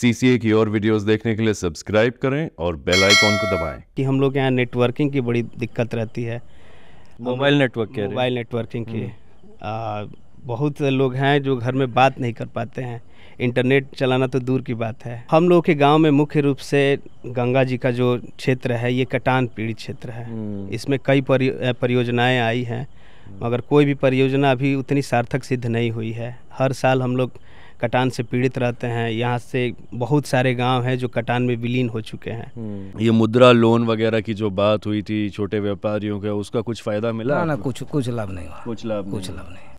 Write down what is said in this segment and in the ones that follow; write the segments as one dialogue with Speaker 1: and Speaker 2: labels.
Speaker 1: CCA की और videos देखने के लिए सब्सक्राइब करें और बेल आइकॉन को दबाएं
Speaker 2: कि हम लोग यहाँ नेटवर्किंग की बड़ी दिक्कत रहती है मोबाइल नेटवर्क के मोबाइल नेटवर्किंग की हम्म। आ, बहुत लोग हैं जो घर में बात नहीं कर पाते हैं इंटरनेट चलाना तो दूर की बात है हम लोग के गांव में मुख्य रूप से गंगा जी का जो क्षेत्र है ये कटान पीड़ित क्षेत्र है हम्म। इसमें कई परियोजनाएं आई हैं हम्म। मगर कोई भी परियोजना अभी उतनी सार्थक सिद्ध नहीं हुई है हर साल हम लोग कटान से पीड़ित रहते हैं यहाँ से बहुत सारे गांव हैं जो कटान में विलीन हो चुके
Speaker 1: हैं ये मुद्रा लोन वगैरह की जो बात हुई थी छोटे व्यापारियों के उसका कुछ फायदा मिला ना ना कुछ कुछ लाभ नहीं हुआ कुछ लाभ कुछ लाभ नहीं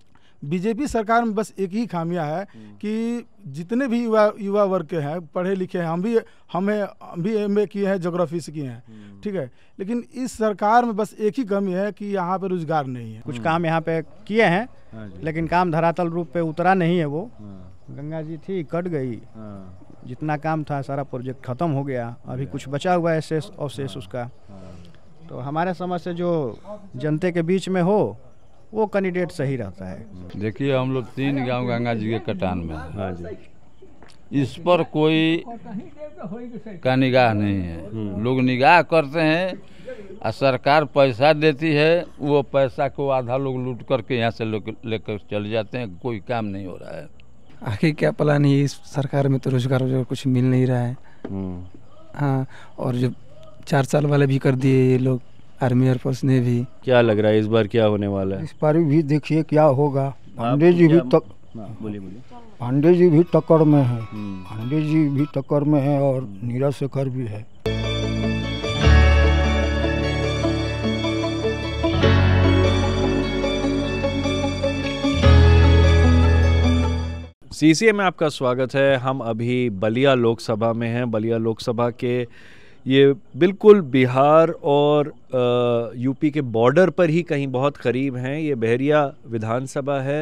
Speaker 3: बीजेपी सरकार में बस एक ही खामियां है हम्म। कि जितने भी युवा युवा वर्ग के हैं पढ़े लिखे हैं हम भी हमें हम भी एम ए किए हैं जोग्राफी से किए हैं हम्म। ठीक है लेकिन इस सरकार में बस एक ही कमी है कि यहाँ पे रोजगार नहीं है कुछ काम यहाँ पे किए हैं
Speaker 2: हाँ
Speaker 4: लेकिन काम धरातल रूप पे उतरा नहीं है वो हाँ। गंगा जी थी कट गई हाँ। जितना काम था सारा प्रोजेक्ट खत्म हो गया अभी कुछ बचा हुआ है शेष अवशेष हाँ, उसका
Speaker 5: हाँ।
Speaker 4: तो हमारे समझ से जो जनते के बीच में हो वो कैंडिडेट सही रहता है
Speaker 6: देखिए हम लोग तीन गांव गंगा जी के कटान में हाँ जी इस पर कोई का निगाह नहीं है हम्म। लोग निगाह करते हैं और सरकार पैसा देती है वो पैसा को आधा लोग लूट करके यहाँ से लेकर चले जाते हैं कोई काम नहीं हो रहा है
Speaker 7: आखिर क्या प्लान है इस सरकार में तो रोजगार वोजगार कुछ मिल नहीं रहा है हम्म। हाँ और जो चार साल वाले भी कर दिए ये
Speaker 8: लोग आर्मी एयरफोर्स ने भी
Speaker 1: क्या लग रहा है इस बार क्या होने वाला है इस
Speaker 8: बार भी देखिए क्या होगा पांडे जी भी तक तो-
Speaker 1: हाँ,
Speaker 8: पांडे जी भी टक्कर में है हम्म। पांडे जी भी टक्कर में है और नीरज शेखर भी है
Speaker 1: सीसीए में आपका स्वागत है हम अभी बलिया लोकसभा में हैं बलिया लोकसभा के ये बिल्कुल बिहार और यूपी के बॉर्डर पर ही कहीं बहुत करीब हैं ये बहरिया विधानसभा है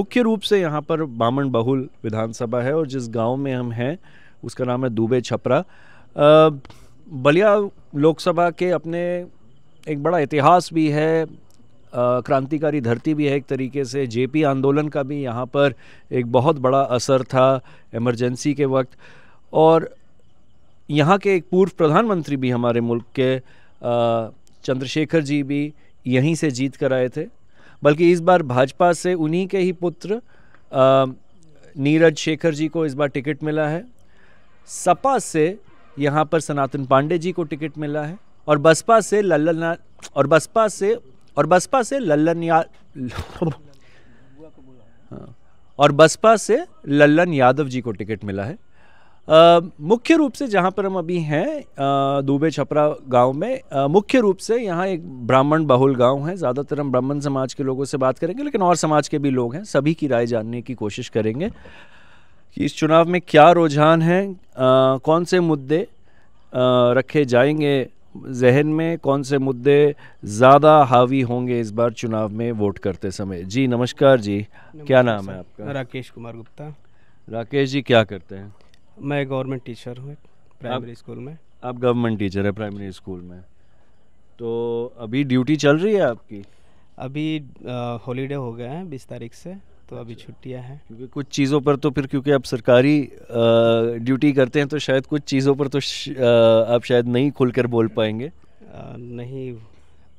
Speaker 1: मुख्य रूप से यहाँ पर बामन बहुल विधानसभा है और जिस गांव में हम हैं उसका नाम है दुबे छपरा बलिया लोकसभा के अपने एक बड़ा इतिहास भी है क्रांतिकारी धरती भी है एक तरीके से जेपी आंदोलन का भी यहाँ पर एक बहुत बड़ा असर था इमरजेंसी के वक्त और यहाँ के एक पूर्व प्रधानमंत्री भी हमारे मुल्क के चंद्रशेखर जी भी यहीं से जीत कर आए थे बल्कि इस बार भाजपा से उन्हीं के ही पुत्र आ, नीरज शेखर जी को इस बार टिकट मिला है सपा से यहाँ पर सनातन पांडे जी को टिकट मिला है और बसपा से लल्ला और बसपा से और बसपा से लल्लन यादव और बसपा से लल्लन यादव जी को टिकट मिला है मुख्य रूप से जहां पर हम अभी हैं दुबे छपरा गांव में मुख्य रूप से यहाँ एक ब्राह्मण बहुल गांव है ज़्यादातर हम ब्राह्मण समाज के लोगों से बात करेंगे लेकिन और समाज के भी लोग हैं सभी की राय जानने की कोशिश करेंगे कि इस चुनाव में क्या रुझान है कौन से मुद्दे रखे जाएंगे जहन में कौन से मुद्दे ज़्यादा हावी होंगे इस बार चुनाव में वोट करते समय जी नमस्कार जी नमस्कार क्या नाम है आपका
Speaker 2: राकेश कुमार गुप्ता
Speaker 1: राकेश जी क्या करते हैं
Speaker 2: मैं गवर्नमेंट टीचर हूँ प्राइमरी स्कूल में
Speaker 1: आप गवर्नमेंट टीचर है प्राइमरी स्कूल में तो अभी ड्यूटी चल रही है आपकी अभी हॉलीडे
Speaker 2: हो गए हैं बीस तारीख से तो अभी अच्छा। छुट्टियां हैं क्योंकि
Speaker 1: कुछ चीज़ों पर तो फिर क्योंकि आप सरकारी ड्यूटी करते हैं तो शायद कुछ चीज़ों पर तो आ, आप शायद नहीं खुलकर बोल पाएंगे
Speaker 2: आ, नहीं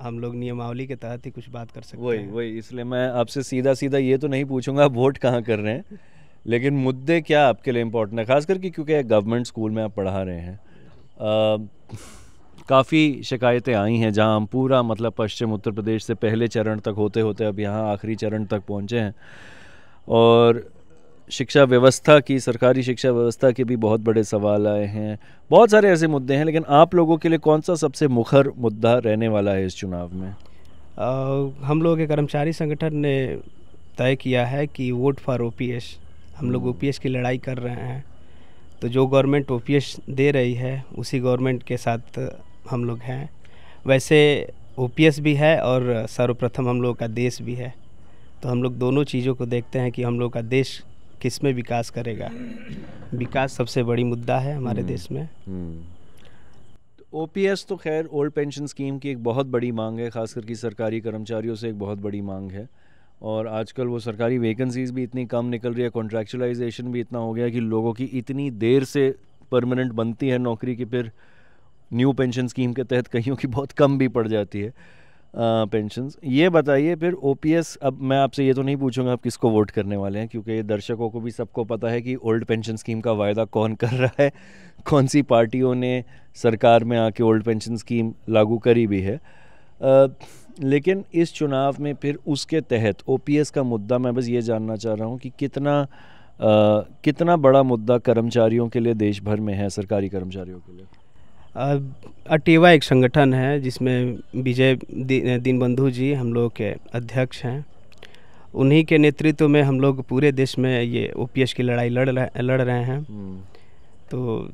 Speaker 2: हम लोग नियमावली के तहत ही कुछ बात कर सकते वही, हैं
Speaker 1: वही इसलिए मैं आपसे सीधा सीधा ये तो नहीं पूछूंगा आप वोट कहाँ कर रहे हैं लेकिन मुद्दे क्या आपके लिए इम्पोर्टेंट है खास करके क्योंकि गवर्नमेंट स्कूल में आप पढ़ा रहे हैं काफ़ी शिकायतें आई हैं जहां हम पूरा मतलब पश्चिम उत्तर प्रदेश से पहले चरण तक होते होते अब यहाँ आखिरी चरण तक पहुँचे हैं और शिक्षा व्यवस्था की सरकारी शिक्षा व्यवस्था के भी बहुत बड़े सवाल आए हैं बहुत सारे ऐसे मुद्दे हैं लेकिन आप लोगों के लिए कौन सा सबसे मुखर मुद्दा रहने वाला है इस चुनाव में
Speaker 2: आ, हम लोगों के कर्मचारी संगठन ने तय किया है कि वोट फॉर ओपीएस हम लोग ओपीएस हम्म। की लड़ाई कर रहे हैं तो जो गवर्नमेंट ओ दे रही है उसी गवर्नमेंट के साथ हम लोग हैं वैसे ओ भी है और सर्वप्रथम हम लोगों का देश भी है तो हम लोग दोनों चीज़ों को देखते हैं कि हम लोग का देश किस में विकास करेगा विकास सबसे बड़ी मुद्दा है हमारे हम्म, देश में
Speaker 5: हम्म।
Speaker 1: ओ तो खैर ओल्ड पेंशन स्कीम की एक बहुत बड़ी मांग है खास करके सरकारी कर्मचारियों से एक बहुत बड़ी मांग है और आजकल वो सरकारी वैकेंसीज़ भी इतनी कम निकल रही है कॉन्ट्रेक्चुलाइजेशन भी इतना हो गया कि लोगों की इतनी देर से परमानेंट बनती है नौकरी की फिर न्यू पेंशन स्कीम के तहत कहीं की बहुत कम भी पड़ जाती है पेंशन ये बताइए फिर ओ अब मैं आपसे ये तो नहीं पूछूंगा आप किसको वोट करने वाले हैं क्योंकि दर्शकों को भी सबको पता है कि ओल्ड पेंशन स्कीम का वायदा कौन कर रहा है कौन सी पार्टियों ने सरकार में आके ओल्ड पेंशन स्कीम लागू करी भी है आ, लेकिन इस चुनाव में फिर उसके तहत ओ का मुद्दा मैं बस ये जानना चाह रहा हूँ कि कितना आ, कितना बड़ा मुद्दा कर्मचारियों के लिए देश भर में है सरकारी कर्मचारियों के लिए
Speaker 2: अटेवा एक संगठन है जिसमें विजय दीनबंधु जी हम लोग के अध्यक्ष हैं उन्हीं के नेतृत्व में हम लोग पूरे देश में ये ओ की लड़ाई लड़ रहे लड़ रहे हैं हम्म। तो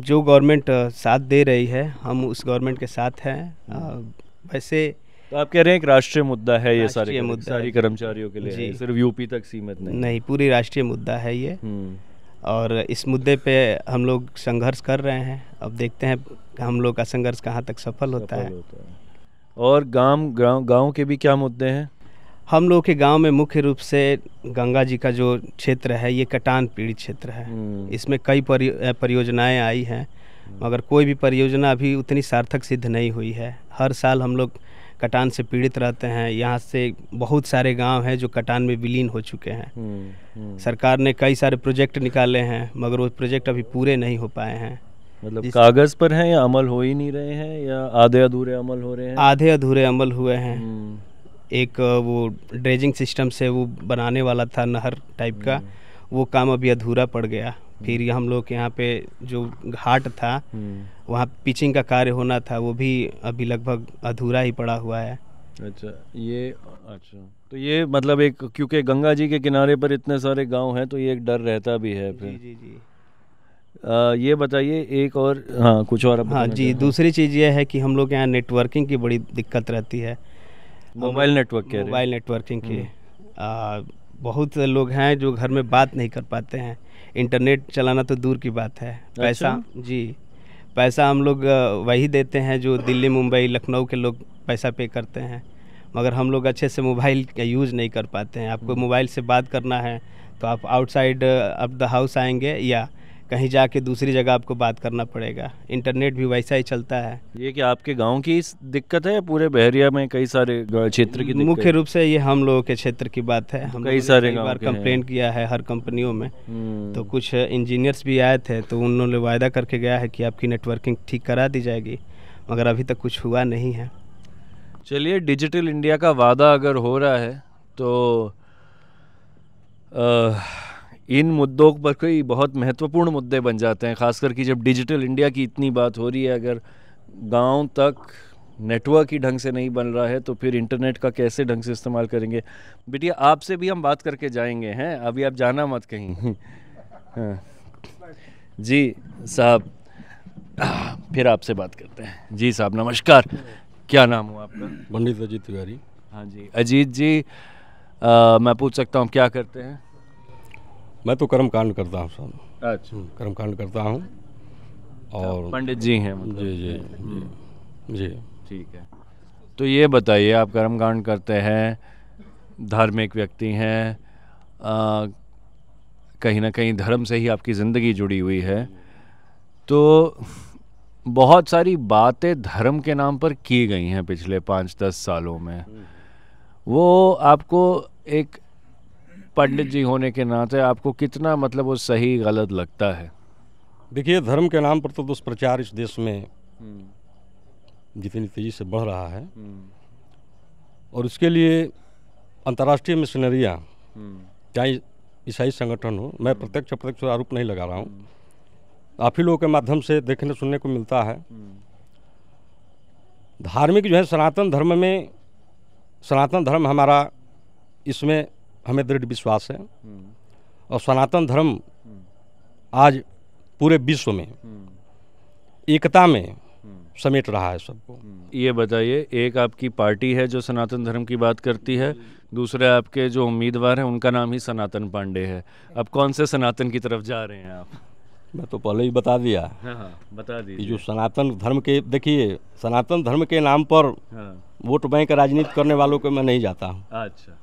Speaker 2: जो गवर्नमेंट साथ दे रही है हम उस गवर्नमेंट के साथ हैं
Speaker 1: वैसे तो आप कह रहे हैं एक राष्ट्रीय मुद्दा है ये सारे मुद्दा सारी कर्मचारियों के लिए सिर्फ यूपी तक सीमित नहीं नहीं
Speaker 2: पूरी राष्ट्रीय मुद्दा है ये हम्म। और इस मुद्दे पे हम लोग संघर्ष कर रहे हैं अब देखते हैं हम लोग का संघर्ष कहाँ तक सफल होता, है।, होता है और गांव गांव गांव के भी क्या मुद्दे हैं हम लोग के गांव में मुख्य रूप से गंगा जी का जो क्षेत्र है ये कटान पीड़ित क्षेत्र है हम्म। इसमें कई परियोजनाएं आई हैं मगर कोई भी परियोजना अभी उतनी सार्थक सिद्ध नहीं हुई है हर साल हम लोग कटान से पीड़ित रहते हैं यहाँ से बहुत सारे गांव हैं जो कटान में विलीन हो चुके हैं हम्म, हम्म। सरकार ने कई सारे प्रोजेक्ट निकाले हैं मगर वो प्रोजेक्ट अभी पूरे नहीं हो पाए हैं मतलब कागज
Speaker 1: पर हैं या अमल हो ही नहीं रहे हैं या
Speaker 2: आधे अधूरे अमल हो रहे हैं आधे अधूरे अमल हुए हैं हम्म। एक वो ड्रेजिंग सिस्टम से वो बनाने वाला था नहर टाइप का वो काम अभी अधूरा पड़ गया फिर हम्म। हम लोग के यहाँ पे जो घाट था हम्म। वहाँ पिचिंग का कार्य होना था वो भी अभी लगभग अधूरा ही पड़ा हुआ है
Speaker 1: अच्छा ये अच्छा तो ये मतलब एक क्योंकि गंगा जी के किनारे पर इतने सारे गांव हैं तो ये एक डर रहता भी है फिर जी जी जी आ, ये बताइए एक और हाँ कुछ और हाँ जी दूसरी
Speaker 2: चीज़ ये है कि हम लोग यहाँ नेटवर्किंग की बड़ी दिक्कत रहती है
Speaker 1: मोबाइल नेटवर्क के मोबाइल नेटवर्किंग की हम्म।
Speaker 2: आ, बहुत लोग हैं जो घर में बात नहीं कर पाते हैं इंटरनेट चलाना तो दूर की बात है अच्छा। पैसा अच्छा? जी पैसा हम लोग वही देते हैं जो दिल्ली मुंबई लखनऊ के लोग पैसा पे करते हैं मगर हम लोग अच्छे से मोबाइल का यूज़ नहीं कर पाते हैं आपको हम्म। मोबाइल से बात करना है तो आप आउटसाइड ऑफ द हाउस आएंगे या कहीं जाके दूसरी जगह आपको बात करना पड़ेगा इंटरनेट भी वैसा ही चलता है
Speaker 1: ये कि आपके गांव की दिक्कत है पूरे बहरिया में कई सारे क्षेत्र की मुख्य रूप
Speaker 2: से ये हम लोगों के क्षेत्र की बात है हम कई सारे बार कंप्लेन किया है
Speaker 1: हर कंपनियों में हम्म। तो कुछ इंजीनियर्स
Speaker 2: भी आए थे तो उन्होंने वायदा करके गया है कि आपकी नेटवर्किंग ठीक करा दी जाएगी मगर अभी तक
Speaker 1: कुछ हुआ नहीं है चलिए डिजिटल इंडिया का वादा अगर हो रहा है तो इन मुद्दों पर कोई बहुत महत्वपूर्ण मुद्दे बन जाते हैं ख़ास करके जब डिजिटल इंडिया की इतनी बात हो रही है अगर गांव तक नेटवर्क ही ढंग से नहीं बन रहा है तो फिर इंटरनेट का कैसे ढंग से इस्तेमाल करेंगे बेटिया आपसे भी हम बात करके जाएंगे हैं अभी आप जाना मत कहीं हाँ। जी साहब फिर आपसे बात करते हैं जी साहब नमस्कार क्या नाम हो आपका पंडित अजीत तिवारी हाँ जी अजीत जी आ, मैं पूछ सकता हूँ क्या करते हैं मैं तो कर्म कांड करता हूँ अच्छा हम्म, कर्म कांड करता हूँ और पंडित जी हैं मतलब जी जी, जी। हम्म। ठीक है तो ये बताइए आप कर्म कांड करते हैं धार्मिक व्यक्ति हैं कहीं ना कहीं धर्म से ही आपकी ज़िंदगी जुड़ी हुई है तो बहुत सारी बातें धर्म के नाम पर की गई हैं पिछले पाँच दस सालों में हम्म। वो आपको एक पंडित जी होने के नाते आपको कितना मतलब वो सही गलत लगता है देखिए धर्म के नाम पर तो दुष्प्रचार इस देश में हम्म।
Speaker 6: जितनी तेज़ी से बढ़ रहा है हम्म। और उसके लिए अंतर्राष्ट्रीय मिशनरियाँ हम्म। चाहे ईसाई संगठन हो मैं प्रत्यक्ष अप्रत्यक्ष आरोप नहीं लगा रहा हूँ आप ही लोगों के माध्यम से देखने सुनने को मिलता है धार्मिक जो है सनातन धर्म में सनातन धर्म हमारा इसमें हमें दृढ़ विश्वास है हम्म। और सनातन धर्म आज
Speaker 1: पूरे विश्व में हम्म। एकता में हम्म। समेट रहा है सबको ये बताइए एक आपकी पार्टी है जो सनातन धर्म की बात करती है दूसरे आपके जो उम्मीदवार हैं उनका नाम ही सनातन पांडे है अब कौन से सनातन की तरफ जा रहे हैं आप मैं तो पहले ही बता दिया हाँ, हाँ बता दी जो सनातन धर्म के देखिए सनातन
Speaker 6: धर्म के नाम पर हाँ। वोट बैंक राजनीति करने वालों को मैं नहीं जाता हूँ अच्छा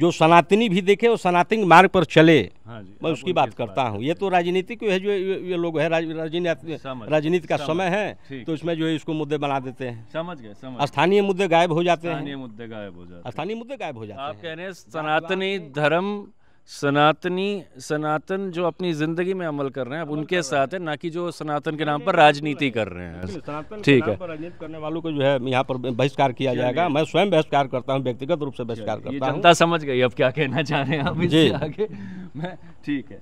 Speaker 6: जो सनातनी भी देखे और सनातन मार्ग पर चले हाँ मैं उसकी बात करता हूँ ये तो राजनीति को है जो ये लोग है राजनीति राजनीति का समय है तो इसमें जो है इसको मुद्दे बना देते हैं समझ गए स्थानीय मुद्दे गायब हो जाते हैं स्थानीय मुद्दे गायब हो जाते हैं स्थानीय
Speaker 1: मुद्दे गायब हो जाते हैं सनातनी धर्म सनातनी सनातन जो अपनी ज़िंदगी में अमल कर रहे हैं अब उनके साथ है ना कि जो सनातन के नाम पर राजनीति कर रहे हैं ठीक है राजनीति करने वालों को जो है यहाँ पर बहिष्कार किया जाएगा मैं स्वयं बहिष्कार करता हूँ व्यक्तिगत रूप से बहिष्कार करता हूँ जनता समझ गई अब क्या कहना चाह रहे हैं जी आगे मैं ठीक है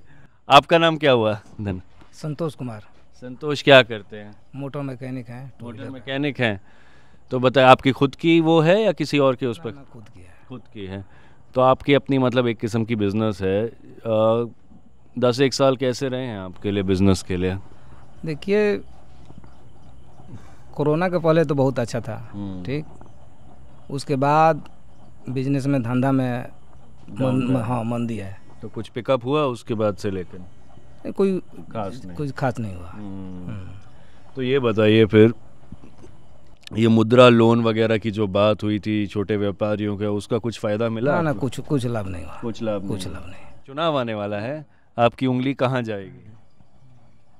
Speaker 1: आपका नाम क्या हुआ धन
Speaker 9: संतोष कुमार
Speaker 1: संतोष क्या करते
Speaker 9: हैं मोटर मैकेनिक है मोटर
Speaker 1: मैकेनिक है तो बताए आपकी खुद की वो है या किसी और की उस पर खुद की है खुद की है तो आपकी अपनी मतलब एक किस्म की बिज़नेस है दस एक साल कैसे रहे हैं आपके लिए बिज़नेस के लिए
Speaker 9: देखिए कोरोना के पहले तो बहुत अच्छा था हम्म। ठीक उसके बाद बिजनेस में धंधा में
Speaker 1: मन, हाँ मंदी है तो कुछ पिकअप हुआ उसके बाद से लेकिन
Speaker 9: कोई खास नहीं कुछ खास नहीं हुआ हम्म।
Speaker 1: हम्म। तो ये बताइए फिर ये मुद्रा लोन वगैरह की जो बात हुई थी छोटे व्यापारियों का उसका कुछ फायदा मिला ना ना कुछ कुछ लाभ नहीं हुआ कुछ लाभ कुछ लाभ नहीं चुनाव आने वाला है आपकी उंगली कहाँ जाएगी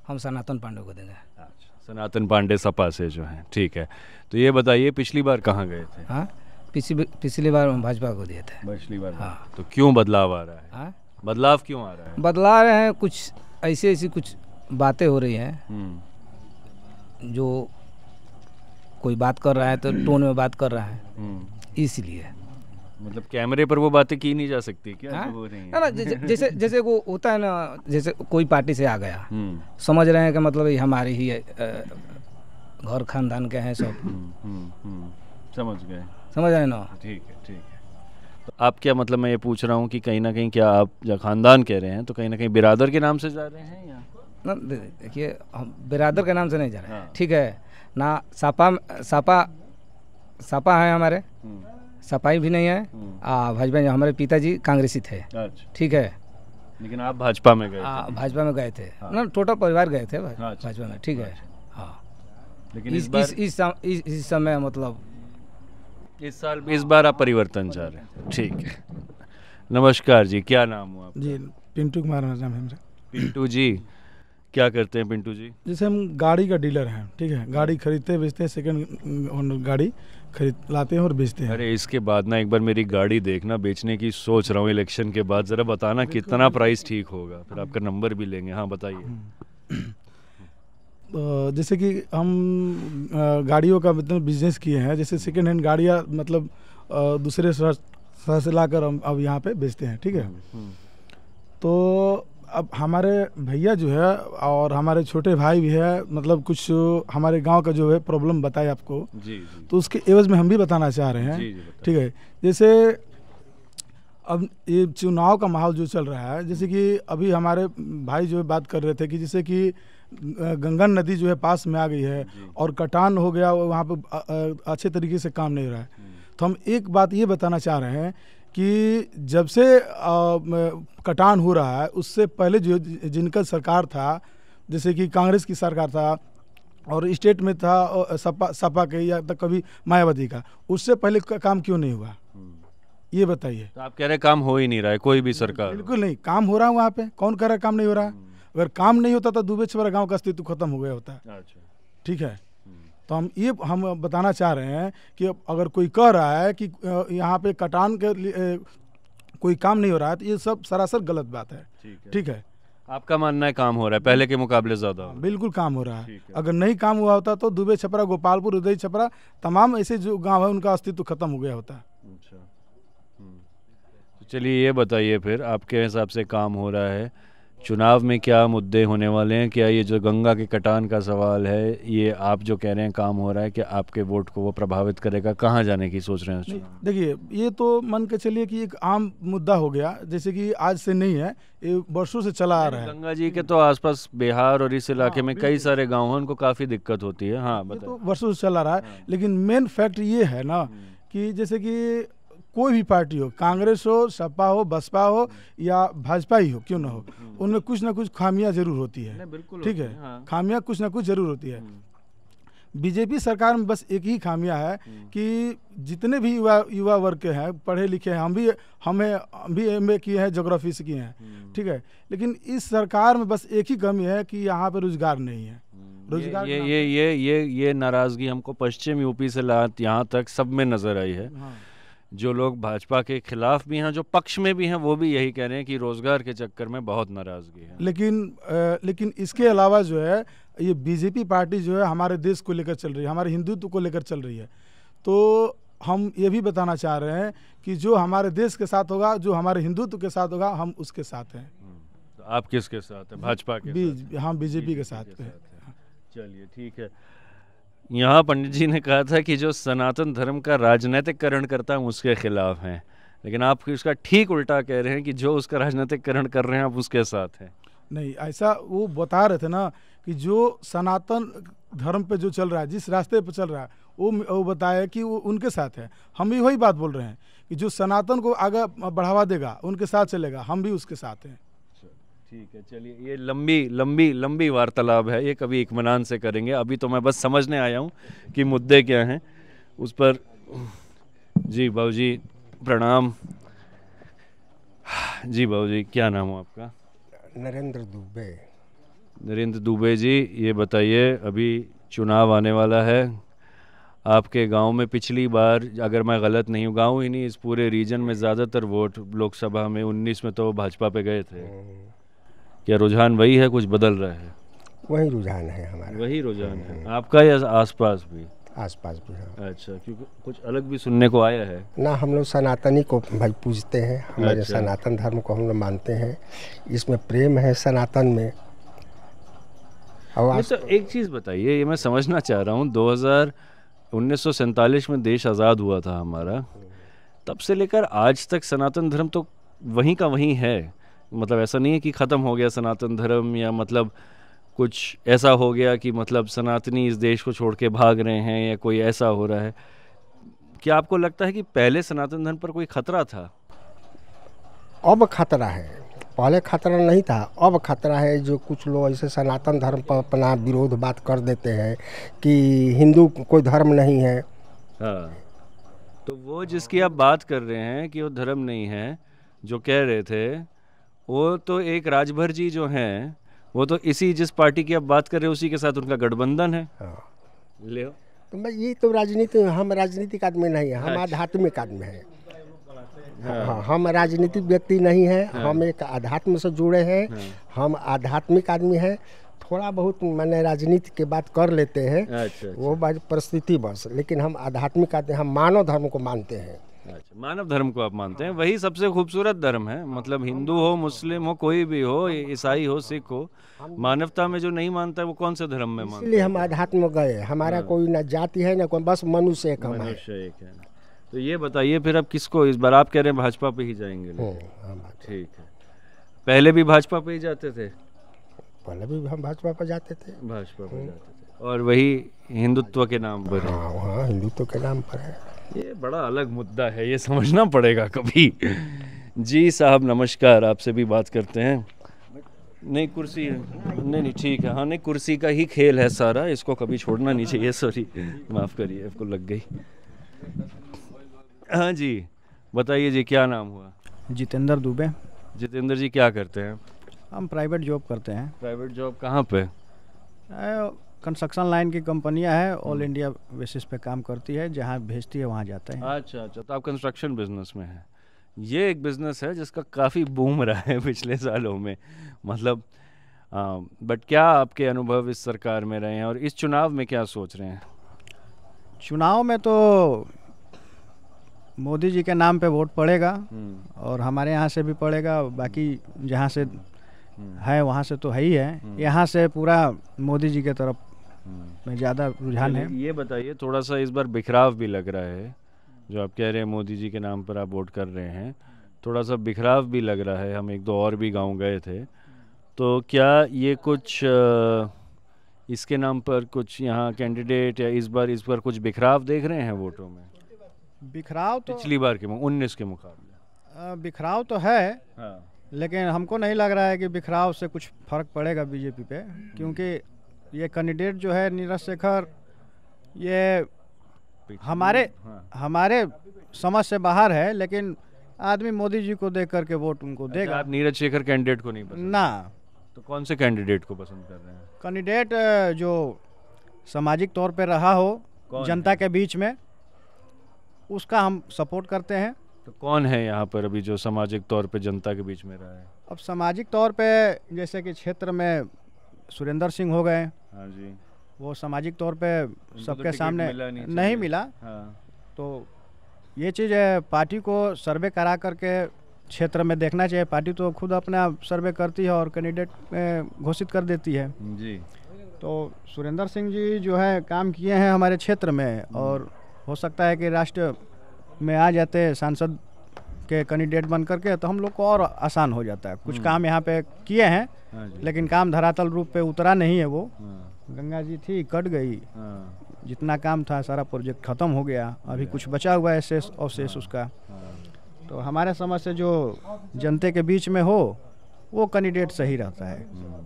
Speaker 9: हम सनातन पांडे को देंगे
Speaker 1: अच्छा, सनातन पांडे सपा से जो है ठीक है तो ये बताइए पिछली बार कहाँ गए थे
Speaker 9: हाँ पिछली पिछली बार भाजपा को दिए थे पिछली बार हाँ
Speaker 1: तो क्यों बदलाव आ रहा है हाँ? बदलाव क्यों आ रहा है
Speaker 9: बदला रहे हैं कुछ ऐसी ऐसी कुछ बातें हो रही हैं
Speaker 1: हम्म।
Speaker 9: जो कोई बात कर रहा है तो हम्म। टोन में बात कर रहा है हम्म। इसलिए
Speaker 1: मतलब कैमरे पर वो बातें की नहीं जा सकती क्या हाँ? वो नहीं ना, ना जैसे
Speaker 9: जैसे वो होता है ना जैसे कोई पार्टी से आ गया हम्म। समझ रहे हैं कि मतलब हमारे ही घर खानदान के हैं सब
Speaker 1: समझ गए समझ रहे ना ठीक है ठीक है तो आप क्या मतलब मैं ये पूछ रहा हूँ कि कहीं ना कहीं क्या आप जब खानदान कह रहे हैं तो कहीं ना कहीं बिरादर के नाम से जा रहे हैं या
Speaker 9: देखिए हम बिरादर के नाम से नहीं जा रहे हैं हाँ। ठीक है ना सपा सपा सपा है हमारे हम्म। सपाई भी नहीं है हम्म। आ भाजपा हमारे पिताजी कांग्रेसी थे अच्छा। ठीक है लेकिन आप
Speaker 1: भाजपा में गए थे
Speaker 9: भाजपा में गए थे ना हाँ। मतलब टोटल परिवार गए थे अच्छा। भाजपा में ठीक है अच्छा। हाँ। लेकिन इस इस इस, इस समय
Speaker 3: मतलब
Speaker 1: इस साल इस बार आप परिवर्तन चाह रहे हैं ठीक है नमस्कार जी क्या नाम हुआ जी पिंटू कुमार पिंटू जी क्या करते हैं पिंटू जी
Speaker 3: जैसे हम गाड़ी का डीलर हैं ठीक है गाड़ी खरीदते बेचते हैं सेकंड गाड़ी खरीद लाते हैं और बेचते हैं
Speaker 1: अरे इसके बाद ना एक बार मेरी गाड़ी देखना बेचने की सोच रहा हूँ इलेक्शन के बाद ज़रा बताना कितना प्राइस ठीक होगा फिर हाँ। आपका नंबर भी लेंगे हाँ बताइए हाँ।
Speaker 3: जैसे कि हम गाड़ियों का मतलब बिजनेस किए हैं जैसे सेकेंड हैंड गाड़ियाँ मतलब दूसरे शहर से ला कर हम अब यहाँ पे बेचते हैं ठीक है हम्म, हम्म। तो अब हमारे भैया जो है और हमारे छोटे भाई भी है मतलब कुछ हमारे गांव का जो है प्रॉब्लम बताए आपको जी, जी तो उसके एवज में हम भी बताना चाह रहे हैं ठीक है जैसे अब ये चुनाव का माहौल जो चल रहा है जैसे कि अभी हमारे भाई जो है बात कर रहे थे कि जैसे कि गंगा नदी जो है पास में आ गई है और कटान हो गया वहाँ पर अच्छे तरीके से काम नहीं रहा है हम्म। तो हम एक बात ये बताना चाह रहे हैं कि जब से कटान हो रहा है उससे पहले जो जिनका सरकार था जैसे कि कांग्रेस की सरकार था और स्टेट में था सपा सपा के या तक तो कभी मायावती का उससे पहले का काम क्यों नहीं हुआ हम्म। ये बताइए
Speaker 1: तो आप कह रहे काम हो ही नहीं रहा है कोई भी सरकार बिल्कुल
Speaker 3: नहीं काम हो रहा है वहाँ पे कौन कर रहा है काम नहीं हो रहा है हम्म। अगर काम नहीं होता तो दुबे छबरा गाँव का अस्तित्व खत्म हो गया होता है अच्छा। ठीक है तो हम ये हम बताना चाह रहे हैं कि अगर कोई कह रहा है कि यहाँ पे कटान के कोई काम नहीं हो रहा है तो ये सब सरासर गलत बात है ठीक है, है।
Speaker 1: आपका मानना है काम हो रहा है पहले के मुकाबले ज़्यादा
Speaker 3: बिल्कुल काम हो रहा है।, है अगर नहीं काम हुआ होता तो दुबे छपरा गोपालपुर उदय छपरा तमाम ऐसे जो गांव है उनका अस्तित्व खत्म हो गया होता अच्छा
Speaker 1: हम्म। तो चलिए ये बताइए फिर आपके हिसाब से काम हो रहा है चुनाव में क्या मुद्दे होने वाले हैं क्या ये जो गंगा के कटान का सवाल है ये आप जो कह रहे हैं काम हो रहा है कि आपके वोट को वो प्रभावित करेगा कहाँ जाने की सोच रहे हैं
Speaker 3: देखिए ये तो मन के चलिए कि एक आम मुद्दा हो गया जैसे कि आज से नहीं है ये वर्षों से चला आ रहा है
Speaker 1: गंगा जी के तो आसपास बिहार और इस हाँ, इलाके हाँ, में कई सारे गाँव हैं उनको काफ़ी दिक्कत होती है हाँ वर्षो तो
Speaker 3: वर्षों से चला रहा है हाँ। लेकिन मेन फैक्ट ये है ना हम्म। कि जैसे कि कोई भी पार्टी हो कांग्रेस हो सपा हो बसपा हो या भाजपा ही हो क्यों ना हो हम्म। उनमें कुछ ना कुछ खामियां जरूर होती है ठीक है हाँ। खामियां कुछ ना कुछ जरूर होती है हम्म। बीजेपी सरकार में बस एक ही खामियां है हम्म। कि जितने भी युवा युवा वर्ग के हैं पढ़े लिखे हैं हम भी हमें हम भी एम ए किए हैं जोग्राफी से किए हैं ठीक है लेकिन इस सरकार में बस एक ही कमी है कि यहाँ पर रोजगार नहीं है रोजगार
Speaker 1: ये ये ये ये नाराजगी हमको पश्चिम यूपी से ला यहाँ तक सब में नजर आई है हाँ। जो लोग भाजपा के खिलाफ भी हैं जो पक्ष में भी हैं वो भी यही कह रहे हैं कि रोज़गार के चक्कर में बहुत नाराज़गी
Speaker 3: है लेकिन आ, लेकिन इसके अलावा जो है ये बीजेपी पार्टी जो है हमारे देश को लेकर चल रही है हमारे हिंदुत्व को लेकर चल रही है तो हम ये भी बताना चाह रहे हैं कि जो हमारे देश के साथ होगा जो हमारे हिंदुत्व के साथ होगा हम उसके साथ हैं हम्म,
Speaker 1: तो आप किसके साथ हैं भाजपा के बीज,
Speaker 3: हम हाँ, बीजेपी के साथ, के साथ हैं चलिए ठीक है
Speaker 1: यहाँ पंडित जी ने कहा था कि जो सनातन धर्म का राजनीतिककरण करता है उसके खिलाफ हैं लेकिन आप उसका ठीक उल्टा कह रहे हैं कि जो उसका राजनीतिककरण कर रहे हैं आप उसके साथ हैं
Speaker 3: नहीं ऐसा वो बता रहे थे ना कि जो सनातन धर्म पे जो चल रहा है जिस रास्ते पे चल रहा है वो वो बताया कि वो उनके साथ है हम भी वही बात बोल रहे हैं कि जो सनातन को आगे बढ़ावा देगा उनके साथ चलेगा हम भी उसके साथ हैं
Speaker 1: ठीक है चलिए ये लंबी लंबी लंबी वार्तालाप है ये कभी इकमान से करेंगे अभी तो मैं बस समझने आया हूँ कि मुद्दे क्या हैं उस पर जी बाबू जी प्रणाम जी बाबू जी क्या नाम हो आपका
Speaker 10: नरेंद्र दुबे
Speaker 1: नरेंद्र दुबे जी ये बताइए अभी चुनाव आने वाला है आपके गांव में पिछली बार अगर मैं गलत नहीं हूँ गांव ही नहीं इस पूरे रीजन में ज़्यादातर वोट लोकसभा में 19 में तो भाजपा पे गए थे हम्म। या रुझान वही है कुछ बदल रहा है वही रुझान है हमारा वही रुझान है हम्म। आपका या आसपास भी आसपास भी हाँ अच्छा क्योंकि कुछ अलग भी सुनने को आया है
Speaker 10: ना हम लोग सनातनी को भाई पूजते हैं हमारे अच्छा। सनातन धर्म को हम लोग मानते हैं इसमें प्रेम है सनातन में
Speaker 1: और सर तो एक चीज़ बताइए ये मैं समझना चाह रहा हूँ दो हज़ार में देश आज़ाद हुआ था हमारा तब से लेकर आज तक सनातन धर्म तो वहीं का वहीं है मतलब ऐसा नहीं है कि ख़त्म हो गया सनातन धर्म या मतलब कुछ ऐसा हो गया कि मतलब सनातनी इस देश को छोड़ के भाग रहे हैं या कोई ऐसा हो रहा है क्या आपको लगता है कि पहले सनातन धर्म पर कोई खतरा था
Speaker 10: अब खतरा है पहले खतरा नहीं था अब खतरा है जो कुछ लोग ऐसे सनातन धर्म पर अपना विरोध बात कर देते हैं कि हिंदू कोई धर्म नहीं है
Speaker 1: हाँ तो वो जिसकी आप बात कर रहे हैं कि वो धर्म नहीं है जो कह रहे थे वो तो एक राजभर जी जो हैं वो तो इसी जिस पार्टी की आप बात कर रहे हो उसी के साथ उनका गठबंधन है हाँ। ले
Speaker 10: तो मैं ये तो राजनीति हम राजनीतिक आदमी नहीं है हम अच्छा। आध्यात्मिक आदमी हैं हाँ, हाँ, हम राजनीतिक व्यक्ति नहीं हैं हाँ, हम एक आध्यात्म से जुड़े हैं हाँ, हम आध्यात्मिक आदमी हैं थोड़ा बहुत मैंने राजनीति की बात कर लेते हैं अच्छा, अच्छा। बात परिस्थिति बस लेकिन हम आध्यात्मिक आदमी हम मानव धर्म को मानते हैं
Speaker 1: अच्छा मानव धर्म को आप मानते हैं वही सबसे खूबसूरत धर्म है मतलब हिंदू हो मुस्लिम हो कोई भी हो ईसाई हो सिख हो मानवता में जो नहीं मानता है वो कौन से धर्म में मानता इसलिए
Speaker 10: हम आध्यात्म गए हमारा हाँ। कोई ना जाति है ना कोई बस मनुष्य एक मनुष्य
Speaker 1: एक है तो ये बताइए फिर आप किसको इस बार आप कह रहे हैं भाजपा पे ही जाएंगे हम्म, हाँ, ठीक है पहले भी भाजपा पे ही जाते थे
Speaker 10: पहले भी हम भाजपा पर जाते थे भाजपा पर हम्म। जाते
Speaker 1: थे और वही हिंदुत्व के नाम पर हाँ हिंदुत्व के नाम पर है ये बड़ा अलग मुद्दा है ये समझना पड़ेगा कभी जी साहब नमस्कार आपसे भी बात करते हैं नहीं कुर्सी नहीं नहीं ठीक है हाँ नहीं कुर्सी का ही खेल है सारा इसको कभी छोड़ना नहीं चाहिए सॉरी माफ़ करिए आपको लग गई हाँ जी बताइए जी क्या नाम हुआ
Speaker 4: जितेंद्र दुबे
Speaker 1: जितेंद्र जी क्या करते हैं
Speaker 4: हम प्राइवेट जॉब करते हैं
Speaker 1: प्राइवेट जॉब कहाँ पे
Speaker 4: कंस्ट्रक्शन लाइन की कंपनियां हैं ऑल इंडिया बेसिस पे काम करती है जहाँ भेजती है वहाँ जाते हैं
Speaker 1: अच्छा अच्छा तो आप कंस्ट्रक्शन बिजनेस में हैं ये एक बिज़नेस है जिसका काफ़ी बूम रहा है पिछले सालों में मतलब आ, बट क्या आपके अनुभव इस सरकार में रहे हैं और इस चुनाव में क्या सोच रहे हैं चुनाव में
Speaker 4: तो मोदी जी के नाम पे वोट पड़ेगा हम्म। और हमारे यहाँ से भी पड़ेगा बाकी जहाँ से हम्म। है वहाँ से तो है ही है हम्म। यहाँ से पूरा मोदी जी के तरफ मैं ज़्यादा रुझान है
Speaker 1: ये बताइए थोड़ा सा इस बार बिखराव भी लग रहा है जो आप कह रहे हैं मोदी जी के नाम पर आप वोट कर रहे हैं थोड़ा सा बिखराव भी लग रहा है हम एक दो और भी गांव गए थे तो क्या ये कुछ इसके नाम पर कुछ यहाँ कैंडिडेट या इस बार इस बार कुछ बिखराव देख रहे हैं वोटों में
Speaker 4: बिखराव तो पिछली
Speaker 1: बार के उन्नीस के मुकाबले
Speaker 4: बिखराव तो है हाँ। लेकिन हमको नहीं लग रहा है कि बिखराव से कुछ फर्क पड़ेगा बीजेपी पे क्योंकि ये कैंडिडेट जो है नीरज शेखर ये हमारे हाँ। हमारे समझ से बाहर है लेकिन आदमी मोदी जी को देख करके वोट उनको अच्छा, देगा आप
Speaker 1: नीरज शेखर कैंडिडेट को नहीं पसंद ना तो कौन से कैंडिडेट को पसंद कर रहे हैं
Speaker 4: कैंडिडेट जो सामाजिक तौर पे रहा हो जनता के बीच में उसका हम सपोर्ट करते हैं
Speaker 1: तो कौन है यहाँ पर अभी जो सामाजिक तौर पे जनता के बीच में रहा है
Speaker 4: अब सामाजिक तौर पे जैसे कि क्षेत्र में सुरेंद्र सिंह हो गए हाँ जी वो सामाजिक तौर पे तो सबके तो सामने मिला नहीं, नहीं मिला हाँ। तो ये चीज़ है पार्टी को सर्वे करा करके क्षेत्र में देखना चाहिए पार्टी तो खुद अपना सर्वे करती है और कैंडिडेट घोषित कर देती है जी तो सुरेंद्र सिंह जी जो है काम किए हैं हमारे क्षेत्र में और हम्म। हो सकता है कि राष्ट्र में आ जाते सांसद के कैंडिडेट बन करके तो हम लोग को और आसान हो जाता है कुछ हम्म। काम यहाँ पे किए हैं हाँ लेकिन काम धरातल रूप पे उतरा नहीं है वो हाँ। गंगा जी थी कट गई हाँ। जितना काम था सारा प्रोजेक्ट खत्म हो गया अभी कुछ बचा हुआ है शेष अवशेष उसका तो हमारे समझ से जो जनते के बीच में हो वो कैंडिडेट सही रहता है हम्म।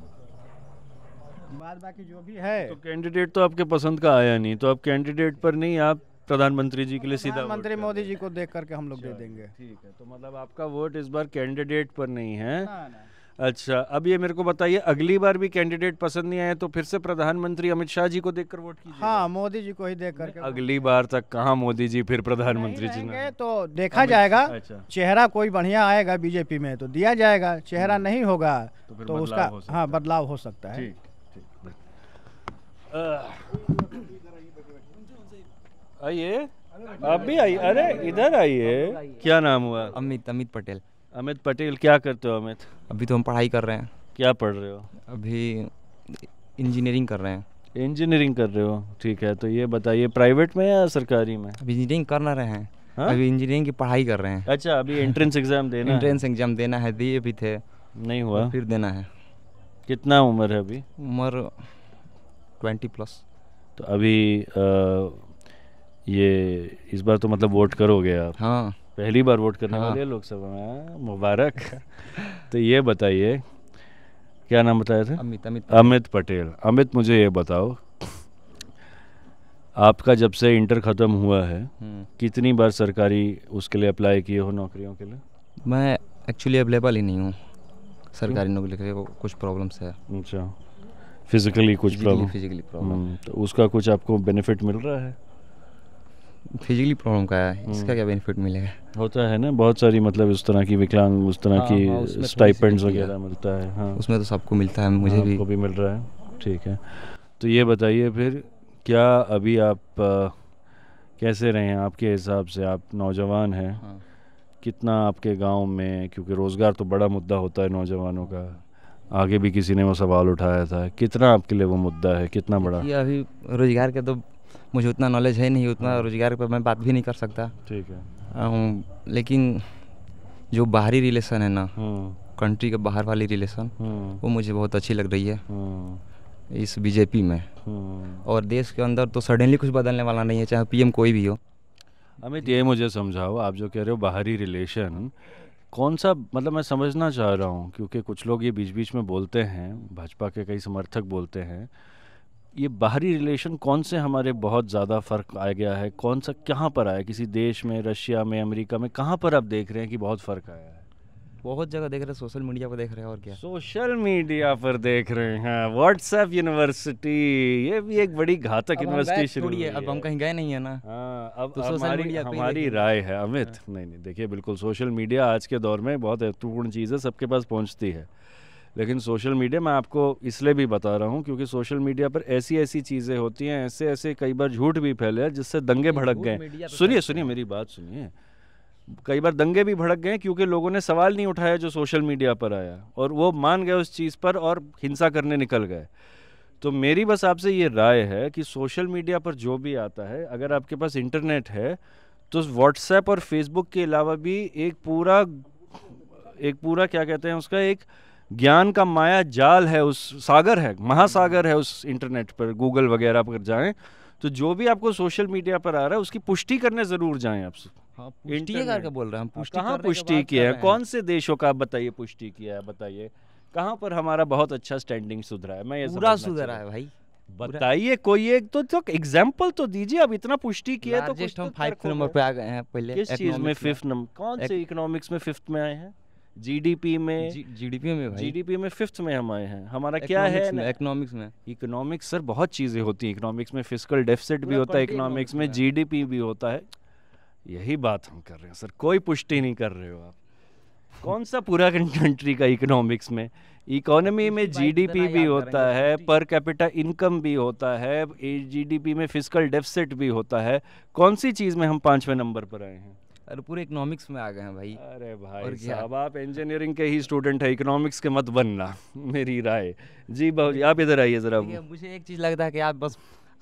Speaker 4: बाद बाकी जो
Speaker 1: भी है तो कैंडिडेट तो आपके पसंद का आया नहीं तो आप कैंडिडेट पर नहीं आप प्रधानमंत्री जी के लिए सीधा
Speaker 4: मंत्री मोदी जी को देख करके हम लोग दे देंगे ठीक है
Speaker 1: तो मतलब आपका वोट इस बार कैंडिडेट पर नहीं है अच्छा अब ये मेरे को बताइए अगली बार भी कैंडिडेट पसंद नहीं आए तो फिर से प्रधानमंत्री अमित शाह जी को देखकर वोट
Speaker 4: कीजिए हाँ मोदी जी को ही देख करके
Speaker 1: अगली बार तक कहा मोदी जी फिर प्रधानमंत्री जी ने तो
Speaker 4: देखा जाएगा अच्छा। चेहरा कोई बढ़िया आएगा बीजेपी में तो दिया जाएगा चेहरा हम्म। नहीं होगा तो, तो उसका हाँ बदलाव हो सकता है
Speaker 1: आइए
Speaker 5: आप भी आइए अरे इधर आइए क्या
Speaker 1: नाम हुआ अमित अमित पटेल अमित पटेल क्या करते हो अमित अभी तो हम पढ़ाई कर रहे हैं क्या पढ़ रहे हो अभी इंजीनियरिंग कर रहे हैं इंजीनियरिंग कर रहे हो ठीक है तो ये बताइए प्राइवेट में या सरकारी में अभी इंजीनियरिंग करना रहे हैं हा? अभी इंजीनियरिंग की पढ़ाई कर रहे हैं अच्छा अभी एंट्रेंस एग्जाम देना एंट्रेंस
Speaker 5: एग्जाम देना है दिए भी थे नहीं हुआ फिर देना है कितना उम्र है अभी उम्र ट्वेंटी प्लस
Speaker 1: तो अभी ये इस बार तो मतलब वोट करोगे आप हाँ पहली बार वोट करने हाँ। वाले लोकसभा में हाँ, मुबारक तो ये बताइए क्या नाम बताया था अमित अमित अमित पटेल अमित मुझे ये बताओ आपका जब से इंटर ख़त्म हुआ है हम्म। कितनी बार सरकारी उसके लिए अप्लाई किए हो नौकरियों के लिए मैं एक्चुअली अवेलेबल ही नहीं हूँ सरकारी नौकरी के लिए कुछ प्रॉब्लम्स है अच्छा फिजिकली कुछ प्रॉब्लम फिजिकली प्रॉब्लम तो उसका कुछ आपको बेनिफिट मिल रहा है फिजिकली प्रॉब्लम का है इसका हम्म। क्या बेनिफिट मिलेगा होता है ना बहुत सारी मतलब उस तरह की विकलांग उस तरह हाँ, की हाँ, स्टाइपेंड वगैरह मिलता है हाँ उसमें तो सबको मिलता है मुझे हाँ, भी भी मिल रहा है ठीक है तो ये बताइए फिर क्या अभी आप कैसे रहे हैं आपके हिसाब से आप नौजवान हैं हाँ। कितना आपके गांव में क्योंकि रोज़गार तो बड़ा मुद्दा होता है नौजवानों का आगे भी किसी ने वो सवाल उठाया था कितना आपके लिए वो मुद्दा है कितना बड़ा
Speaker 5: अभी रोज़गार का तो मुझे उतना नॉलेज है नहीं उतना हाँ। रोज़गार पर मैं बात भी नहीं कर सकता ठीक है लेकिन जो बाहरी रिलेशन है ना कंट्री हाँ। के बाहर वाली रिलेशन हाँ। वो मुझे बहुत अच्छी लग रही है इस बीजेपी में और देश के अंदर तो सडनली कुछ बदलने वाला नहीं है चाहे पीएम कोई भी हो
Speaker 1: अमित ये मुझे समझाओ आप जो कह रहे हो बाहरी रिलेशन कौन सा मतलब मैं समझना चाह रहा हूँ क्योंकि कुछ लोग ये बीच बीच में बोलते हैं भाजपा के कई समर्थक बोलते हैं ये बाहरी रिलेशन कौन से हमारे बहुत ज़्यादा फ़र्क आ गया है कौन सा कहाँ पर आया किसी देश में रशिया में अमेरिका में कहाँ पर आप देख रहे हैं कि बहुत फ़र्क आया है
Speaker 5: बहुत जगह देख रहे हैं सोशल मीडिया पर देख रहे हैं और क्या
Speaker 1: सोशल मीडिया पर देख रहे हैं व्हाट्सएप यूनिवर्सिटी ये भी एक बड़ी घातक यूनिवर्सिटी शुरू
Speaker 5: है अब हम कहीं गए नहीं है ना आ, हाँ, अब तो सोशल मीडिया हमारी
Speaker 1: राय है अमित हाँ। नहीं नहीं देखिए बिल्कुल सोशल मीडिया आज के दौर में बहुत महत्वपूर्ण चीज़ है सबके पास पहुँचती है लेकिन सोशल मीडिया मैं आपको इसलिए भी बता रहा हूँ क्योंकि सोशल मीडिया पर ऐसी ऐसी चीज़ें होती हैं ऐसे ऐसे कई बार झूठ भी फैले जिससे दंगे भड़क गए तो सुनिए सुनिए मेरी बात सुनिए कई बार दंगे भी भड़क गए क्योंकि लोगों ने सवाल नहीं उठाया जो सोशल मीडिया पर आया और वो मान गए उस चीज़ पर और हिंसा करने निकल गए तो मेरी बस आपसे ये राय है कि सोशल मीडिया पर जो भी आता है अगर आपके पास इंटरनेट है तो व्हाट्सएप और फेसबुक के अलावा भी एक पूरा एक पूरा क्या कहते हैं उसका एक ज्ञान का माया जाल है उस सागर है महासागर है उस इंटरनेट पर गूगल वगैरह पर जाएं तो जो भी आपको सोशल मीडिया पर आ रहा है उसकी पुष्टि करने जरूर जाएं आप हाँ, का बोल रहे हैं पुष्टि कहाँ पुष्टि किया है कौन से देशों का बताइए पुष्टि किया है बताइए कहाँ पर हमारा बहुत अच्छा स्टैंडिंग सुधरा है मैं ये पूरा सुधरा है भाई बताइए कोई एक तो तो एग्जांपल तो दीजिए अब इतना पुष्टि किया तो हम फाइव तो नंबर पे आ गए हैं पहले किस चीज में फिफ्थ नंबर कौन से इकोनॉमिक्स में फिफ्थ में आए हैं जीडीपी में जीडीपी में भाई जीडीपी में फिफ्थ में हम आए हैं हमारा क्या है इकोनॉमिक्स में इकोनॉमिक्स सर बहुत चीज़ें होती हैं इकोनॉमिक्स में फिजिकल डेफिसिट भी होता है इकोनॉमिक्स में जीडीपी भी होता है यही बात हम कर रहे हैं सर कोई पुष्टि नहीं कर रहे हो आप कौन सा पूरा कंट्री का इकोनॉमिक्स में इकोनॉमी में जीडीपी भी होता है पर कैपिटा इनकम भी होता है जीडीपी में फिजिकल डेफिसिट भी होता है कौन सी चीज़ में हम पाँचवें नंबर पर आए हैं
Speaker 5: अरे पूरे इकोनॉमिक्स में आ गए हैं भाई अरे भाई साहब
Speaker 1: आप इंजीनियरिंग के ही स्टूडेंट हैं इकोनॉमिक्स के मत बनना मेरी राय जी बहुत आप इधर आइए ज़रा
Speaker 5: मुझे एक चीज़ लगता है कि आप बस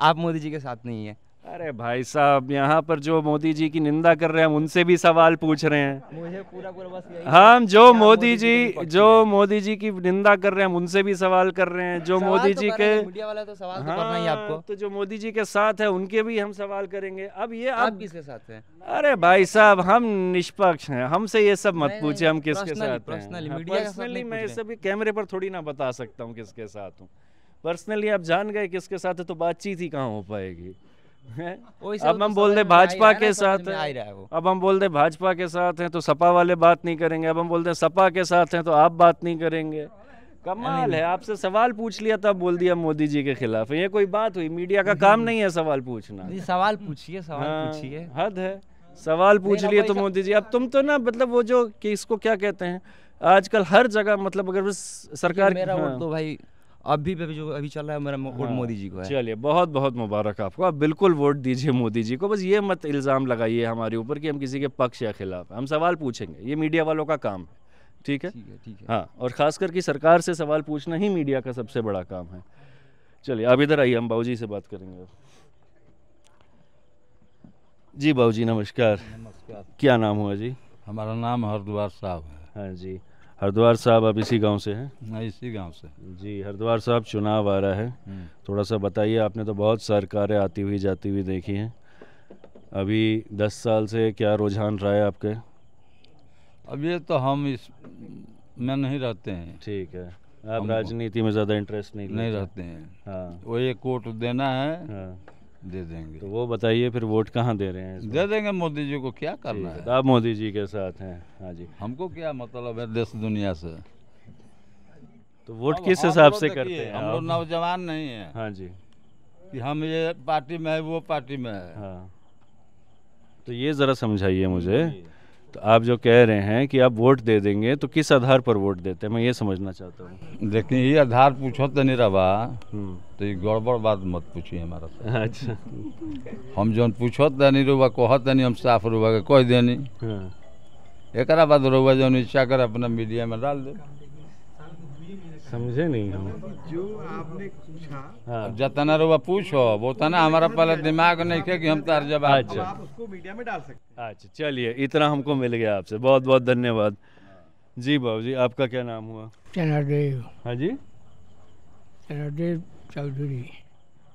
Speaker 5: आप मोदी जी के साथ नहीं है अरे
Speaker 1: भाई साहब यहाँ पर जो मोदी जी की निंदा कर रहे हैं हम उनसे भी सवाल पूछ रहे हैं
Speaker 5: मुझे पूरा पूरा
Speaker 1: बस हम हाँ, जो मोदी जी जो मोदी जी की निंदा कर रहे हैं हम उनसे भी सवाल कर रहे हैं जो मोदी तो जी के मीडिया वाला तो सवाल तो हाँ, तो करना ही आपको तो जो मोदी जी के साथ है उनके भी हम सवाल करेंगे अब ये आप किसके साथ है अरे भाई साहब हम निष्पक्ष हैं हमसे ये सब मत पूछे हम किसके साथ पर्सनली हाँ, मैं ये सभी कैमरे पर थोड़ी ना बता सकता हूँ किसके साथ हूँ पर्सनली आप जान गए किसके साथ है तो बातचीत ही कहाँ हो पाएगी तो अब हम बोल दे भाजपा के साथ अब हम बोल दे भाजपा के साथ हैं तो सपा वाले बात नहीं करेंगे अब हम बोल दे सपा के साथ हैं तो आप बात नहीं करेंगे कमाल है आपसे सवाल पूछ लिया तब तो बोल दिया मोदी जी के खिलाफ ये कोई बात हुई मीडिया का काम नहीं है सवाल पूछना
Speaker 5: सवाल पूछिए सवाल हाँ, पूछिए
Speaker 1: हद है सवाल पूछ लिए तो मोदी जी अब तुम तो ना मतलब वो जो कि इसको क्या कहते हैं आजकल हर जगह मतलब अगर सरकार मेरा हाँ, तो भाई अभी भी जो अभी चल रहा है मेरा वोट हाँ। मोदी जी को है चलिए बहुत बहुत मुबारक आपको आप बिल्कुल वोट दीजिए मोदी जी को बस ये मत इल्ज़ाम लगाइए हमारे ऊपर कि हम किसी के पक्ष या खिलाफ हम सवाल पूछेंगे ये मीडिया वालों का काम है ठीक है ठीक है हाँ और ख़ास करके सरकार से सवाल पूछना ही मीडिया का सबसे बड़ा काम है चलिए आप इधर आइए हम बाबू जी से बात करेंगे जी बाबू जी नमस्कार नमस्कार क्या नाम हुआ जी हमारा नाम हरिद्वार साहब है हाँ जी हरिद्वार साहब आप इसी गांव से हैं
Speaker 6: मैं इसी गांव से जी
Speaker 1: हरिद्वार साहब चुनाव आ रहा है हम्म। थोड़ा सा बताइए आपने तो बहुत सरकारें आती हुई जाती हुई देखी हैं अभी दस साल से क्या रुझान रहा है आपके
Speaker 6: अब ये तो हम इस में नहीं रहते हैं ठीक है आप राजनीति
Speaker 1: में ज़्यादा इंटरेस्ट नहीं नहीं रहते हैं
Speaker 6: हाँ वो ये कोट देना है हाँ दे देंगे तो वो बताइए फिर वोट कहाँ दे रहे हैं दे देंगे मोदी जी को क्या करना है आप मोदी जी के साथ हैं हाँ जी हमको क्या मतलब है देश दुनिया से तो वोट किस हिसाब से करते हैं हम लोग नौजवान नहीं है हाँ जी कि हम ये पार्टी में है वो पार्टी में है हाँ
Speaker 1: तो ये ज़रा समझाइए मुझे तो आप जो कह रहे हैं कि आप वोट दे देंगे तो किस आधार पर वोट देते हैं मैं ये समझना चाहता हूँ लेकिन ये आधार पूछो तो नहीं रहा हम्म।
Speaker 6: तो ये गड़बड़ बात मत पूछिए हमारा अच्छा हम जो पूछो तो नहीं रुआ कहत तो नहीं हम साफ रुबा के कह देनी हाँ। एक बाद रुआ जो इच्छा कर अपना मीडिया में डाल दे समझे नहीं हम
Speaker 3: जो आपने पूछा हाँ
Speaker 6: जतना रुआ पूछो वो तो ना हमारा पहले दिमाग नहीं थे कि हम तार तो जब अच्छा तो आप
Speaker 3: उसको
Speaker 1: मीडिया में डाल सकते हैं अच्छा चलिए इतना हमको मिल गया आपसे बहुत बहुत धन्यवाद जी बाबू जी आपका क्या नाम हुआ
Speaker 8: चनादेव हाँ जी चनादेव चौधरी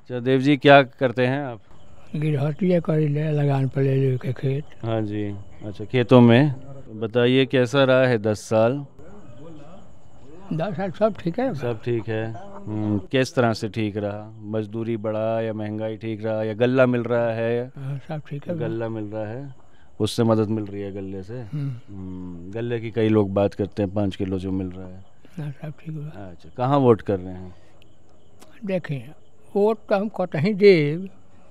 Speaker 1: चौधरी जी क्या करते हैं
Speaker 8: आप गिरहतिया करी ले लगान पर ले के खेत
Speaker 1: हाँ जी अच्छा खेतों में बताइए कैसा रहा है दस साल हाँ। दस साल सब ठीक है सब ठीक है हम्म, किस तरह से ठीक रहा मजदूरी बढ़ा या महंगाई ठीक रहा या गल्ला मिल रहा है हाँ, सब ठीक है गल्ला मिल रहा है उससे मदद मिल रही है गल्ले से हम्म। हम्म, गल्ले की कई लोग बात करते हैं पाँच किलो जो मिल रहा है हाँ, सब ठीक है अच्छा कहाँ वोट कर रहे हैं
Speaker 8: देखें वोट तो हम कत तो ही दे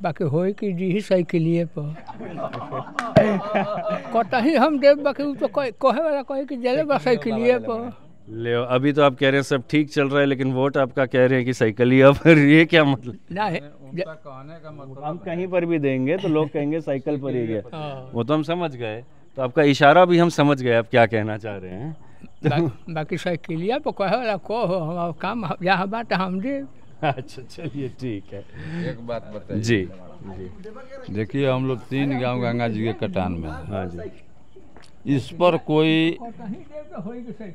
Speaker 8: बाकी हो कि जी ही सही के लिए पर
Speaker 9: कत तो ही हम देव बाकी तो कहे वाला कहे कि जले बा सही के
Speaker 1: लिए पर ले अभी तो आप कह रहे हैं सब ठीक चल रहा है लेकिन वोट आपका कह रहे हैं कि साइकिल ही अब ये क्या मतलब ना है कहने का मतलब हम तो कहीं पर भी देंगे तो लोग कहेंगे साइकिल पर ही गया हाँ। वो तो हम समझ गए तो आपका इशारा भी हम समझ गए आप क्या कहना चाह रहे हैं
Speaker 8: बाकी साइकिल पर तो कहे को हो काम यहाँ बात हम दे
Speaker 1: अच्छा
Speaker 6: चलिए ठीक है एक बात बताइए जी जी देखिए हम लोग तीन गांव गंगा जी के कटान में हाँ जी इस पर कोई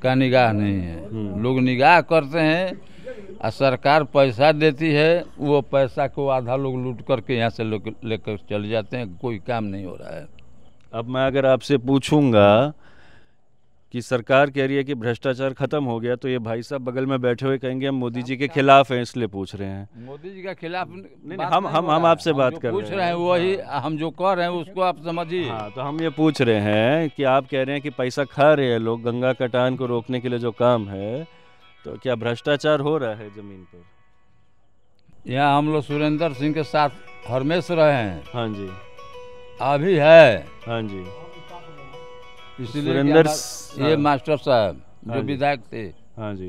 Speaker 6: का निगाह नहीं है हम्म। लोग निगाह करते हैं और सरकार पैसा देती है वो पैसा को आधा लोग लूट करके यहाँ से लेकर चले जाते हैं कोई काम नहीं
Speaker 1: हो रहा है अब मैं अगर आपसे पूछूंगा कि सरकार कह रही है कि भ्रष्टाचार खत्म हो गया तो ये भाई साहब बगल में बैठे हुए कहेंगे हम मोदी जी के खिलाफ हैं इसलिए पूछ रहे हैं
Speaker 6: मोदी जी के खिलाफ नहीं हम हम हम आपसे बात कर पूछ रहे हैं वही हाँ। हम जो कह रहे हैं उसको
Speaker 1: आप समझिए हाँ तो हम ये पूछ रहे हैं कि आप कह रहे हैं कि पैसा खा रहे हैं लोग गंगा कटान को रोकने के लिए जो काम है तो क्या भ्रष्टाचार हो रहा है जमीन
Speaker 6: पर यहाँ हम लोग सुरेंद्र सिंह के साथ हरमेश रहे हैं हाँ जी
Speaker 1: अभी है हाँ जी सुरेंद्र ये हाँ। मास्टर साहब जो हाँ विधायक थे हाँ जी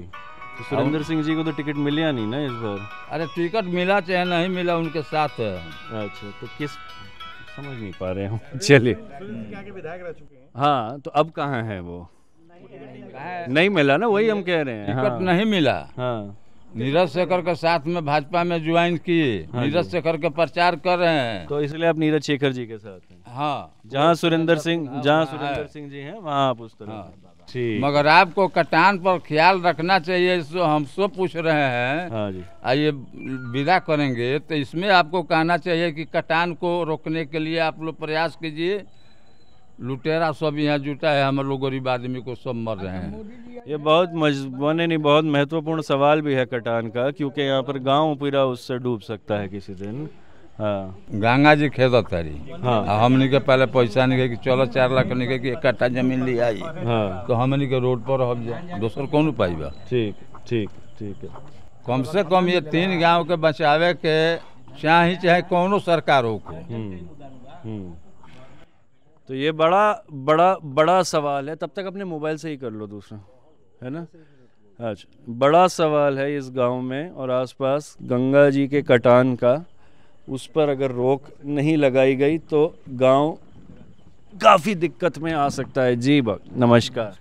Speaker 1: तो सुरेंद्र सिंह जी को तो टिकट मिला नहीं ना इस बार अरे
Speaker 6: टिकट मिला चाहे नहीं मिला उनके साथ है अच्छा तो किस समझ नहीं पा रहे हूँ चलिए हाँ तो अब कहाँ है वो नहीं मिला ना वही हम कह रहे हैं टिकट हाँ। नहीं मिला हाँ नीरज शेखर के साथ में भाजपा में ज्वाइन किए हाँ नीरज शेखर के प्रचार कर रहे हैं तो इसलिए आप नीरज शेखर जी के साथ हैं हाँ जहाँ सुरेंद्र हाँ। सिंह जहाँ सुरेंद्र सिंह जी हैं वहाँ आप उस तरह हाँ। मगर आपको कटान पर ख्याल रखना चाहिए इस हम सो पूछ रहे हैं हाँ ये विदा करेंगे तो इसमें आपको कहना चाहिए कि कटान को रोकने के लिए आप लोग प्रयास कीजिए लुटेरा सब यहाँ जुटा है हम लोग गरीब आदमी
Speaker 1: को सब मर रहे हैं ये बहुत मजबूने नहीं बहुत महत्वपूर्ण सवाल भी है कटान का क्योंकि यहाँ पर गांव पूरा उससे डूब सकता है किसी दिन हाँ गंगा
Speaker 6: जी खेद तारी हाँ हमने के पहले पैसा नहीं कि चलो चार लाख नहीं कि एक कट्ठा जमीन ले आई हाँ तो हमने के रोड पर हम जाए दोसर कौन उपाय बा ठीक ठीक ठीक है कम से कम ये तीन गांव के बचावे के चाहे चाहे कौनो सरकार हो
Speaker 1: को हम्म, हम्म। तो ये बड़ा बड़ा बड़ा सवाल है तब तक अपने मोबाइल से ही कर लो दूसरा है ना अच्छा बड़ा सवाल है इस गांव में और आसपास गंगा जी के कटान का उस पर अगर रोक नहीं लगाई गई तो गांव काफ़ी दिक्कत में आ सकता है जी बा नमस्कार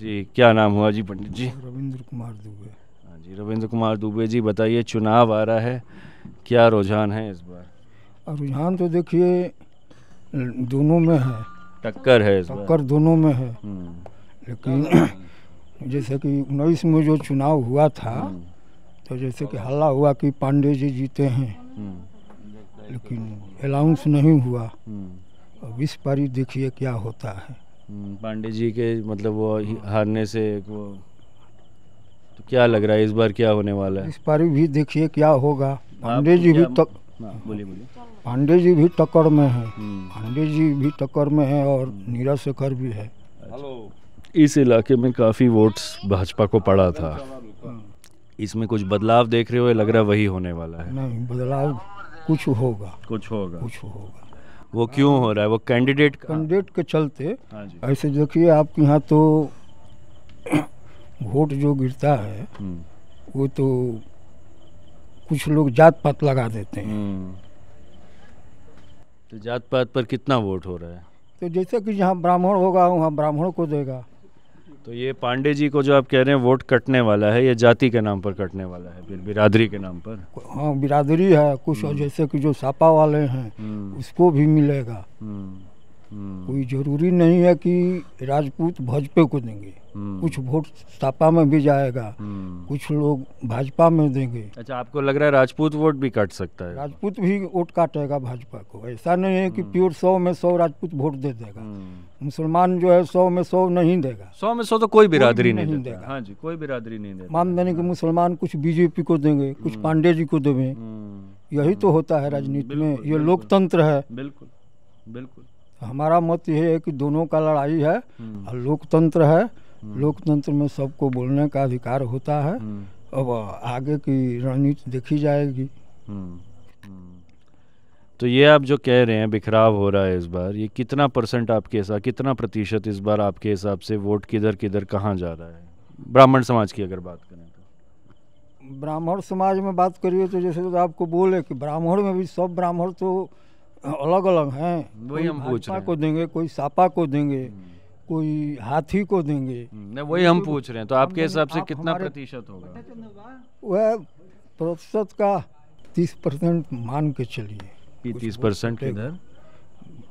Speaker 1: जी क्या नाम हुआ जी पंडित जी
Speaker 8: रविंद्र कुमार दुबे
Speaker 1: हाँ जी रविंद्र कुमार दुबे जी बताइए चुनाव आ रहा है क्या रुझान है इस बार
Speaker 8: रुझान तो देखिए दोनों में है
Speaker 1: टक्कर है टक्कर दोनों में है हम्म।
Speaker 8: लेकिन जैसे कि उन्नीस में जो चुनाव हुआ था हम्म। तो जैसे कि हल्ला हुआ कि पांडे जी जीते हैं
Speaker 1: हम्म।
Speaker 8: लेकिन अलाउंस नहीं हुआ अब इस पारी देखिए क्या होता है
Speaker 1: पांडे जी के मतलब वो हारने से वो तो क्या लग रहा है इस बार क्या होने वाला है इस
Speaker 8: पारी भी देखिए क्या होगा पांडे जी भी तक तो-
Speaker 1: हाँ, बोलिए बोलिए
Speaker 8: पांडे जी भी टक्कर में है हम्म। पांडे जी भी टक्कर में है और हम्म। नीरज शेखर भी है
Speaker 1: अच्छा। इस इलाके में काफ़ी वोट्स भाजपा को पड़ा था हम्म। इसमें कुछ बदलाव देख रहे हो लग रहा वही होने वाला है
Speaker 8: नहीं बदलाव कुछ होगा
Speaker 1: कुछ होगा कुछ होगा वो क्यों हो रहा है वो कैंडिडेट कैंडिडेट के चलते हाँ
Speaker 8: ऐसे देखिए आपके यहाँ तो वोट जो गिरता है वो तो कुछ लोग जात पात लगा
Speaker 1: देते हैं तो जात पात पर कितना वोट हो रहा है
Speaker 8: तो जैसे कि जहाँ ब्राह्मण होगा वहाँ ब्राह्मण को देगा
Speaker 1: तो ये पांडे जी को जो आप कह रहे हैं वोट कटने वाला है ये जाति के नाम पर कटने वाला है फिर बिरादरी के नाम पर
Speaker 8: हाँ बिरादरी है कुछ हम्म। जैसे कि जो सापा वाले हैं हम्म। उसको भी मिलेगा
Speaker 1: हम्म,
Speaker 8: कोई ज़रूरी नहीं है कि राजपूत भाजपा को देंगे हम्म। कुछ वोट सपा में भी जाएगा हम्म। कुछ लोग भाजपा में देंगे अच्छा
Speaker 1: आपको लग रहा है राजपूत वोट भी काट सकता है राजपूत
Speaker 8: भी वोट काटेगा भाजपा को ऐसा नहीं है कि हम्म। प्योर सौ में सौ राजपूत वोट दे देगा मुसलमान जो है सौ में सौ नहीं देगा
Speaker 1: सौ में सौ तो कोई बिरादरी नहीं, नहीं देगा हाँ जी कोई बिरादरी नहीं देगा
Speaker 8: मानदानी के हाँ। मुसलमान कुछ बीजेपी को देंगे कुछ पांडे जी को देंगे यही तो होता है राजनीति में ये लोकतंत्र है
Speaker 1: बिल्कुल बिल्कुल
Speaker 8: हमारा मत यह है कि दोनों का लड़ाई है और लोकतंत्र है लोकतंत्र में सबको बोलने का अधिकार होता है हम्म। अब आगे की रणनीति देखी जाएगी
Speaker 1: हम्म। हम्म। तो ये आप जो कह रहे हैं बिखराव हो रहा है इस बार ये कितना परसेंट आपके हिसाब कितना प्रतिशत इस बार आपके हिसाब से वोट किधर किधर कहाँ जा रहा है ब्राह्मण समाज की अगर बात करें
Speaker 8: तो ब्राह्मण समाज में बात करिए तो जैसे तो आपको बोले कि ब्राह्मण में भी सब ब्राह्मण तो अलग अलग हैं वही हम पूछ को देंगे कोई सापा को देंगे कोई हाथी को देंगे हम्म, नहीं वही
Speaker 1: हम पूछ रहे हैं तो आपके हिसाब से आप कितना प्रतिशत होगा तो
Speaker 8: वह प्रतिशत का तीस परसेंट मान के चलिए तीस परसेंट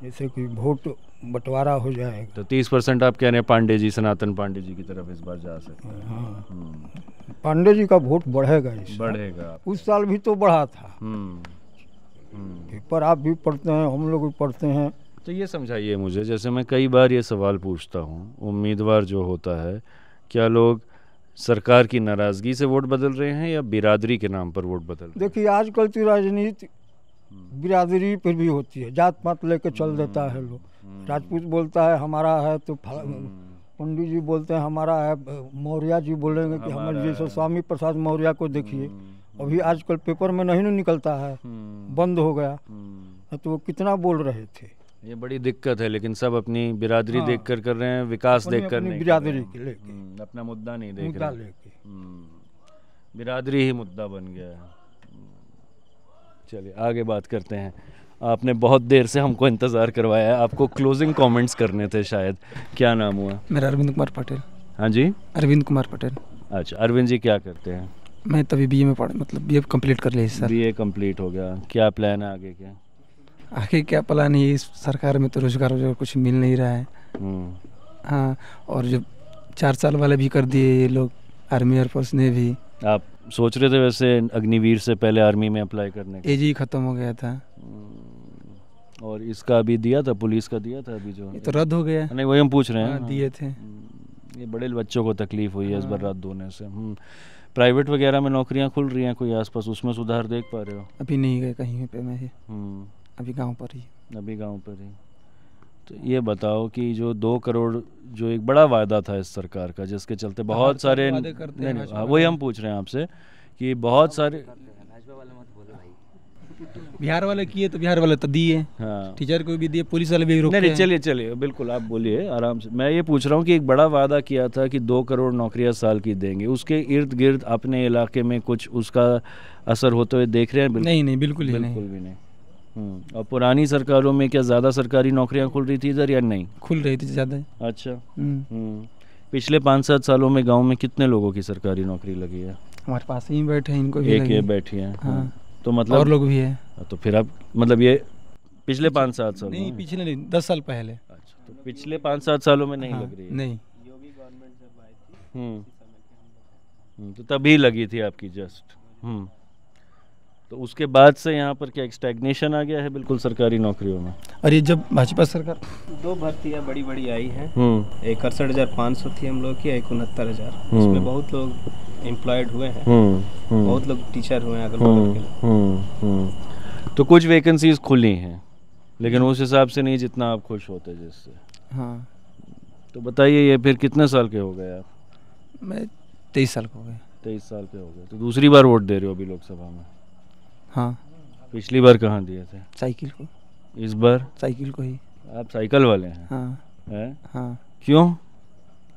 Speaker 8: जैसे कि वोट बंटवारा हो जाएगा
Speaker 1: तो तीस परसेंट आप कह रहे हैं पांडे जी सनातन पांडे जी की तरफ इस बार जा सकते हाँ हम्म।
Speaker 8: पांडे जी का वोट बढ़ेगा इस बढ़ेगा उस साल भी तो बढ़ा था हम्म। पेपर आप भी पढ़ते हैं हम लोग भी पढ़ते
Speaker 1: हैं तो ये समझाइए मुझे जैसे मैं कई बार ये सवाल पूछता हूँ उम्मीदवार जो होता है क्या लोग सरकार की नाराज़गी से वोट बदल रहे हैं या बिरादरी के नाम पर वोट बदल
Speaker 8: देखिए आजकल की तो राजनीति बिरादरी पर भी होती है जात पात लेकर चल हम्म, देता है लोग हम्म। राजपूत बोलता है हमारा है तो हम्म। पंडित जी बोलते हैं हमारा है मौर्य जी बोलेंगे कि हमारे जैसे स्वामी प्रसाद मौर्य को देखिए अभी आजकल पेपर में नहीं निकलता है बंद हो गया तो वो कितना बोल रहे थे
Speaker 1: ये बड़ी दिक्कत है लेकिन सब अपनी बिरादरी हाँ, देख कर कर रहे हैं विकास देख कर नहीं बिरादरी के लेके हम्म, अपना मुद्दा नहीं देख मुद्दा लेके हम्म, बिरादरी ही मुद्दा बन गया है हम्म, चलिए आगे बात करते हैं आपने बहुत देर से हमको इंतज़ार करवाया है आपको क्लोजिंग कमेंट्स करने थे शायद क्या नाम हुआ मेरा अरविंद कुमार पटेल हाँ जी
Speaker 7: अरविंद कुमार पटेल
Speaker 1: अच्छा अरविंद जी क्या करते हैं
Speaker 7: मैं तभी बी में पढ़ मतलब बीए
Speaker 1: कंप्लीट कर लिया सर बीए कंप्लीट हो गया क्या प्लान है आगे क्या
Speaker 7: आखिर क्या प्लान है इस सरकार में तो रोजगार वोजगार कुछ मिल नहीं रहा है हम्म। हाँ और जो चार साल वाले भी कर दिए ये लोग आर्मी एयरफोर्स ने भी
Speaker 1: आप सोच रहे थे वैसे अग्निवीर से पहले आर्मी में अप्लाई करने का
Speaker 7: एजी खत्म हो गया था हम्म।
Speaker 1: और इसका अभी दिया था पुलिस का दिया था अभी जो ये तो रद्द हो गया नहीं वही हम पूछ रहे हैं हाँ, दिए थे हम्म। ये बड़े बच्चों को तकलीफ हुई है इस बार हाँ। रद्द होने से प्राइवेट वगैरह में नौकरियां खुल रही हैं कोई आसपास उसमें सुधार देख पा रहे हो
Speaker 7: अभी नहीं गए कहीं पे मैं अभी गांव पर ही अभी गांव पर ही
Speaker 1: तो ये बताओ कि जो दो करोड़ जो एक बड़ा वायदा था इस सरकार का जिसके चलते हाँ, बहुत सारे नहीं, हाँ, वही हम पूछ रहे हैं आपसे कि बहुत हाँ, सारे बिहार वाले किए तो बिहार वाले तो दिए हाँ। टीचर को भी दिए पुलिस वाले भी रुके नहीं चलिए चलिए बिल्कुल आप बोलिए आराम से मैं ये पूछ रहा हूँ कि एक बड़ा वादा किया था कि दो करोड़ नौकरियां साल की देंगे उसके इर्द गिर्द अपने इलाके में कुछ उसका असर होते हुए देख रहे हैं नहीं नहीं बिल्कुल बिल्कुल भी नहीं और पुरानी सरकारों में क्या ज़्यादा सरकारी नौकरियां खुल रही थी इधर या नहीं खुल रही थी ज़्यादा अच्छा हम्म। हम्म। पिछले पाँच सात सालों में गांव में कितने लोगों की सरकारी नौकरी लगी है
Speaker 7: हमारे पास ही बैठे हैं इनको भी एक ये बैठी है हाँ। तो मतलब और लोग भी है
Speaker 1: हाँ, तो फिर आप मतलब ये पिछले पाँच सात साल नहीं पिछले नहीं दस साल पहले अच्छा तो पिछले पाँच सात सालों में नहीं हाँ, लग रही है नहीं योगी गवर्नमेंट जब आई थी तो तभी लगी थी आपकी जस्ट हम्म तो उसके बाद से यहाँ पर क्या स्टैग्नेशन आ गया है बिल्कुल सरकारी नौकरियों में
Speaker 7: और ये जब भाजपा सरकार
Speaker 2: दो भर्तियाँ बड़ी बड़ी आई है हम्म। एक अड़सठ हजार पाँच सौ थी हम लोग की एक उनहत्तर हजार हम्म। उसमें बहुत लोग एम्प्लॉयड हुए हैं हम्म, बहुत लोग टीचर हुए हैं अगर
Speaker 1: तो कुछ वैकेंसीज खुली हैं लेकिन उस हिसाब से नहीं जितना आप खुश होते जिससे हाँ तो बताइए ये फिर कितने साल के हो गए आप मैं तेईस साल के हो गए तेईस साल के हो गए तो दूसरी बार वोट दे रहे हो अभी लोकसभा में हाँ पिछली बार कहाँ दिए थे साइकिल को इस बार साइकिल को ही आप साइकिल वाले हैं
Speaker 7: हाँ है? हाँ क्यों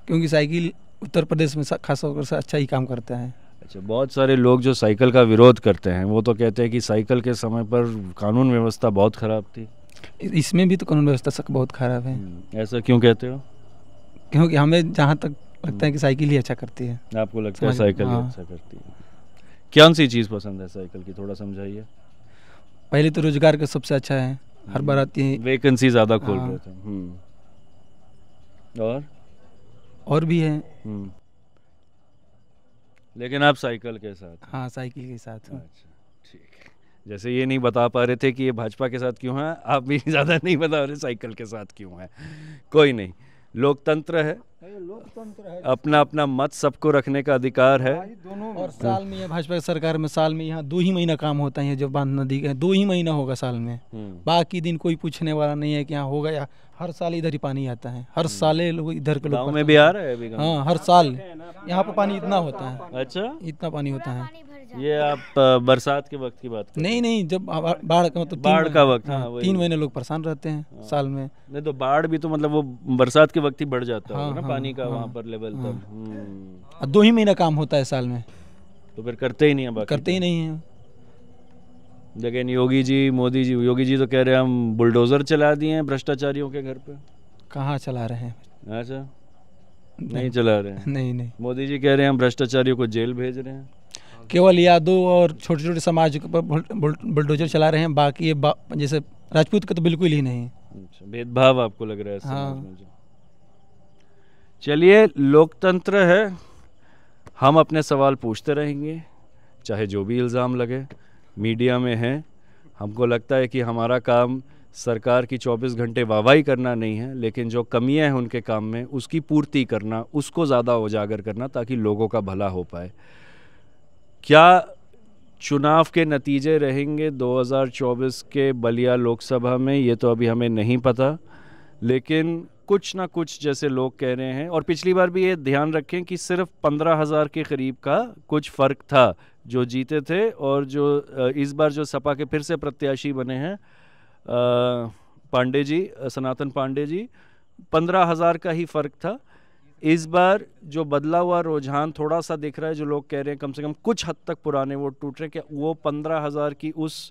Speaker 7: क्योंकि साइकिल उत्तर प्रदेश में खास तौर से अच्छा ही काम करता है
Speaker 1: अच्छा बहुत सारे लोग जो साइकिल का विरोध करते हैं वो तो कहते हैं कि साइकिल के समय पर कानून व्यवस्था बहुत खराब थी
Speaker 7: इसमें भी तो कानून व्यवस्था सब बहुत खराब है हम्म,
Speaker 1: ऐसा क्यों कहते हो
Speaker 7: क्योंकि हमें जहाँ तक लगता है कि साइकिल ही अच्छा करती है आपको लगता है साइकिल ही हाँ। अच्छा
Speaker 1: करती है क्या सी चीज़ पसंद है साइकिल की थोड़ा समझाइए
Speaker 7: पहले तो रोजगार का सबसे अच्छा है हर बार हम्म। आती
Speaker 1: है वैकेंसी ज़्यादा खोल हाँ। रहे थे हम्म। और और भी है हम्म। लेकिन आप साइकिल के साथ हाँ साइकिल के साथ अच्छा ठीक जैसे ये नहीं बता पा रहे थे कि ये भाजपा के साथ क्यों है आप भी ज़्यादा नहीं बता रहे साइकिल के साथ क्यों है कोई नहीं लोकतंत्र है अपना अपना मत सबको रखने का अधिकार है दोनों और साल
Speaker 7: में भाजपा की सरकार में साल में यहाँ दो ही महीना काम होता है जब बांध नदी का दो ही महीना होगा साल में हम्म। बाकी दिन कोई पूछने वाला नहीं है कि यहाँ होगा या हर साल इधर ही पानी आता है हर हम्म। साल लोग इधर के लोग में भी आ हाँ हर साल यहाँ पर पानी इतना होता है अच्छा इतना पानी होता है
Speaker 1: ये आप बरसात के वक्त की बात नहीं
Speaker 7: नहीं जब बाढ़ का मतलब बाढ़ का वक्त हाँ, हाँ तीन महीने लोग परेशान रहते हैं हाँ, साल
Speaker 1: में नहीं तो बाढ़ भी तो मतलब वो बरसात के वक्त ही बढ़ जाता हाँ, है ना हाँ, पानी का हाँ, वहाँ पर लेवल
Speaker 7: तक दो ही महीना काम होता है साल में हम्म।
Speaker 1: तो फिर करते ही नहीं है करते ही तो। नहीं है लेकिन योगी जी मोदी जी योगी जी तो कह रहे हैं हम बुलडोजर चला दिए हैं भ्रष्टाचारियों के घर पे
Speaker 7: कहाँ चला रहे हैं
Speaker 1: अच्छा नहीं, नहीं चला रहे हैं नहीं नहीं मोदी जी कह रहे हैं हम भ्रष्टाचारियों को जेल भेज रहे हैं
Speaker 7: केवल यादव और छोटे छोटे समाज पर बुलडोजर चला रहे हैं बाकी ये बा, जैसे राजपूत का तो बिल्कुल ही नहीं अच्छा, भेदभाव
Speaker 1: आपको लग रहा है हाँ चलिए लोकतंत्र है हम अपने सवाल पूछते रहेंगे चाहे जो भी इल्ज़ाम लगे मीडिया में हैं हमको लगता है कि हमारा काम सरकार की 24 घंटे वाहवाही करना नहीं है लेकिन जो कमियां हैं उनके काम में उसकी पूर्ति करना उसको ज़्यादा उजागर करना ताकि लोगों का भला हो पाए क्या चुनाव के नतीजे रहेंगे 2024 के बलिया लोकसभा में ये तो अभी हमें नहीं पता लेकिन कुछ ना कुछ जैसे लोग कह रहे हैं और पिछली बार भी ये ध्यान रखें कि सिर्फ पंद्रह हज़ार के करीब का कुछ फ़र्क था जो जीते थे और जो इस बार जो सपा के फिर से प्रत्याशी बने हैं पांडे जी सनातन पांडे जी पंद्रह हज़ार का ही फ़र्क था इस बार जो बदला हुआ रुझान थोड़ा सा दिख रहा है जो लोग कह रहे हैं कम से कम कुछ हद तक पुराने वोट टूट रहे हैं क्या वो पंद्रह हज़ार की उस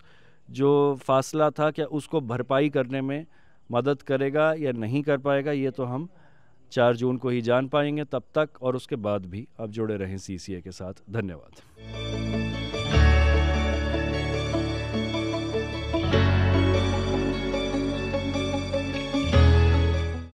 Speaker 1: जो फासला था क्या उसको भरपाई करने में मदद करेगा या नहीं कर पाएगा ये तो हम चार जून को ही जान पाएंगे तब तक और उसके बाद भी आप जुड़े रहें सी के साथ धन्यवाद